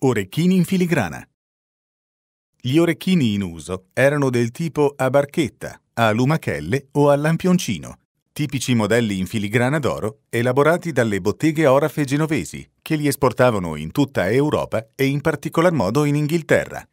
Orecchini in filigrana. Gli orecchini in uso erano del tipo a barchetta, a lumachelle o a lampioncino, tipici modelli in filigrana d'oro elaborati dalle botteghe orafe genovesi, che li esportavano in tutta Europa e in particolar modo in Inghilterra.